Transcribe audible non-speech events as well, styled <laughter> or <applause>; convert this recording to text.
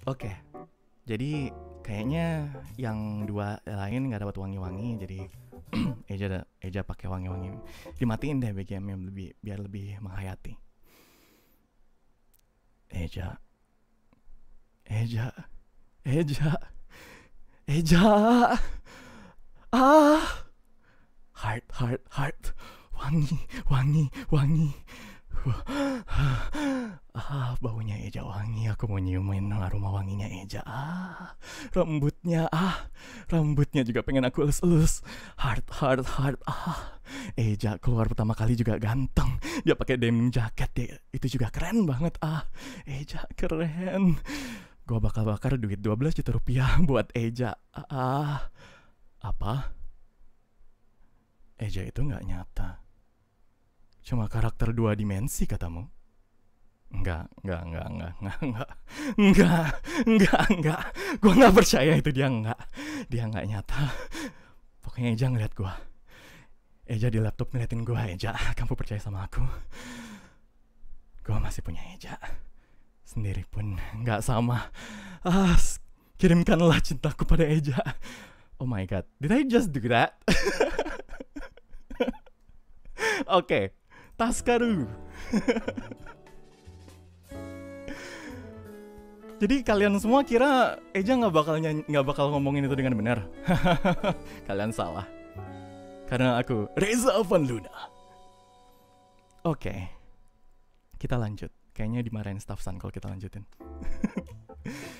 Gitu. Oke. Okay. Jadi kayaknya yang dua lain nggak dapat wangi-wangi jadi <clears throat> Eja Eja pakai wangi-wangi dimatiin deh BGM yang lebih biar lebih menghayati. Eja. Eja. Eja. Eja. Ah. Heart, heart, heart. Wangi, wangi, wangi. wah aku mau nyiumin aroma wanginya Eja. Ah, rambutnya, ah, rambutnya juga pengen aku elus-elus. Hard, hard, hard, ah. Eja keluar pertama kali juga ganteng. Dia pakai denim jaket, deh, itu juga keren banget, ah. Eja keren. Gua bakal bakar duit 12 juta rupiah <laughs> buat Eja. Ah, apa? Eja itu nggak nyata. Cuma karakter dua dimensi katamu? Enggak, enggak, enggak, enggak, enggak, enggak, enggak, enggak, enggak. Gue enggak percaya itu dia enggak. Dia enggak nyata. Pokoknya Eja ngeliat gue. Eja di laptop ngeliatin gue, Eja, kamu percaya sama aku? Gue masih punya Eja. Sendiri pun enggak sama. Ah, kirimkanlah cintaku pada Eja. Oh my god, did I just do that? <laughs> Oke, okay. Taskaru. <laughs> Jadi kalian semua kira Eja nggak bakal nggak bakal ngomongin itu dengan benar. <laughs> kalian salah. Karena aku Reza Van Luna. Oke, okay. kita lanjut. Kayaknya dimarahin staff San kalau kita lanjutin. <laughs>